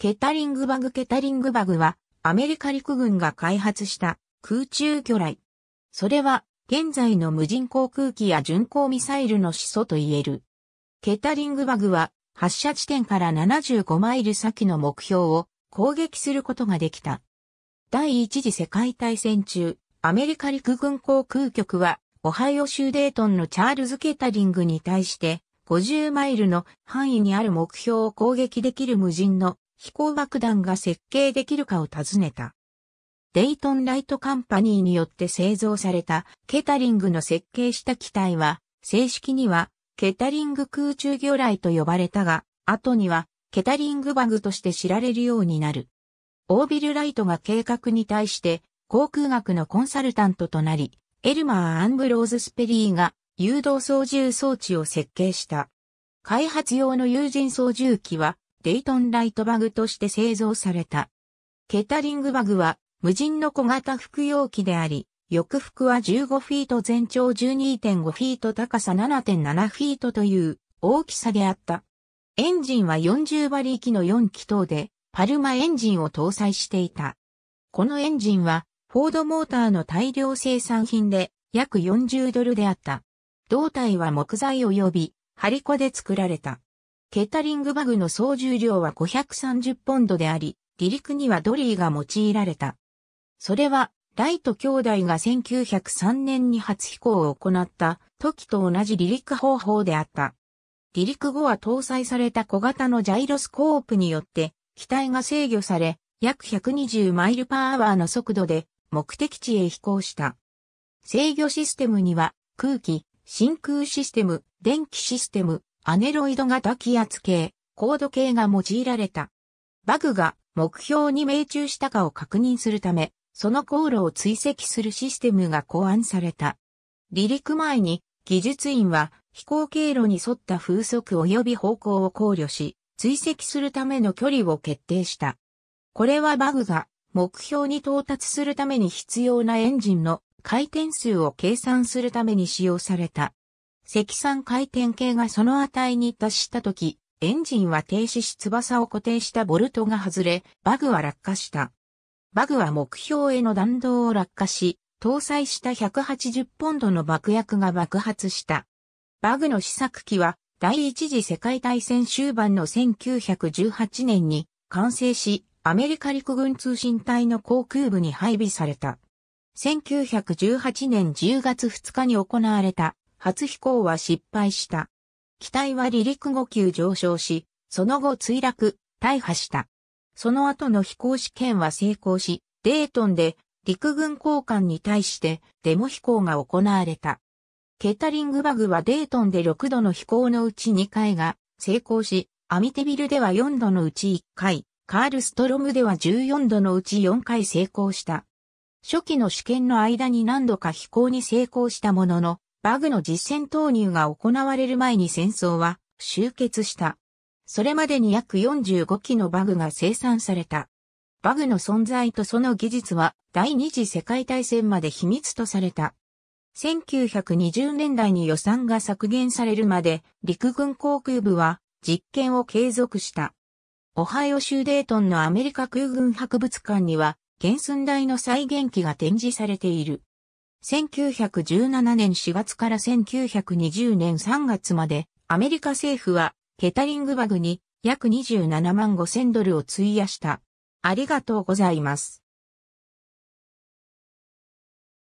ケタリングバグケタリングバグはアメリカ陸軍が開発した空中魚雷。それは現在の無人航空機や巡航ミサイルの始祖と言える。ケタリングバグは発射地点から75マイル先の目標を攻撃することができた。第一次世界大戦中、アメリカ陸軍航空局はオハイオ州デートンのチャールズ・ケタリングに対して50マイルの範囲にある目標を攻撃できる無人の飛行爆弾が設計できるかを尋ねた。デイトンライトカンパニーによって製造されたケタリングの設計した機体は、正式にはケタリング空中魚雷と呼ばれたが、後にはケタリングバグとして知られるようになる。オービルライトが計画に対して航空学のコンサルタントとなり、エルマー・アンブローズ・スペリーが誘導操縦装置を設計した。開発用の有人操縦機はデイトンライトバグとして製造された。ケタリングバグは無人の小型服用機であり、翼服は15フィート全長12.5フィート高さ7.7フィートという大きさであった。エンジンは40馬力の4気筒で、パルマエンジンを搭載していた。このエンジンは、フォードモーターの大量生産品で、約40ドルであった。胴体は木材及び、張り子で作られた。ケタリングバグの総重量は530ポンドであり、離陸にはドリーが用いられた。それは、ライト兄弟が1903年に初飛行を行った時と同じ離陸方法であった。離陸後は搭載された小型のジャイロスコープによって、機体が制御され、約120マイルパーアワーの速度で目的地へ飛行した。制御システムには空気、真空システム、電気システム、アネロイド型気圧計、高度計が用いられた。バグが目標に命中したかを確認するため、その航路を追跡するシステムが考案された。離陸前に技術員は飛行経路に沿った風速及び方向を考慮し、追跡するための距離を決定した。これはバグが目標に到達するために必要なエンジンの回転数を計算するために使用された。積算回転系がその値に達したとき、エンジンは停止し翼を固定したボルトが外れ、バグは落下した。バグは目標への弾道を落下し、搭載した180ポンドの爆薬が爆発した。バグの試作機は第一次世界大戦終盤の1918年に完成し、アメリカ陸軍通信隊の航空部に配備された。1918年10月2日に行われた初飛行は失敗した。機体は離陸5級上昇し、その後墜落、大破した。その後の飛行試験は成功し、デートンで陸軍交換に対してデモ飛行が行われた。ケタリングバグはデートンで6度の飛行のうち2回が成功し、アミテビルでは4度のうち1回、カールストロムでは14度のうち4回成功した。初期の試験の間に何度か飛行に成功したものの、バグの実戦投入が行われる前に戦争は終結した。それまでに約45機のバグが生産された。バグの存在とその技術は第二次世界大戦まで秘密とされた。1920年代に予算が削減されるまで陸軍航空部は実験を継続した。オハイオ州デートンのアメリカ空軍博物館には原寸大の再現機が展示されている。1917年4月から1920年3月まで、アメリカ政府は、ケタリングバグに約27万5千ドルを費やした。ありがとうございます。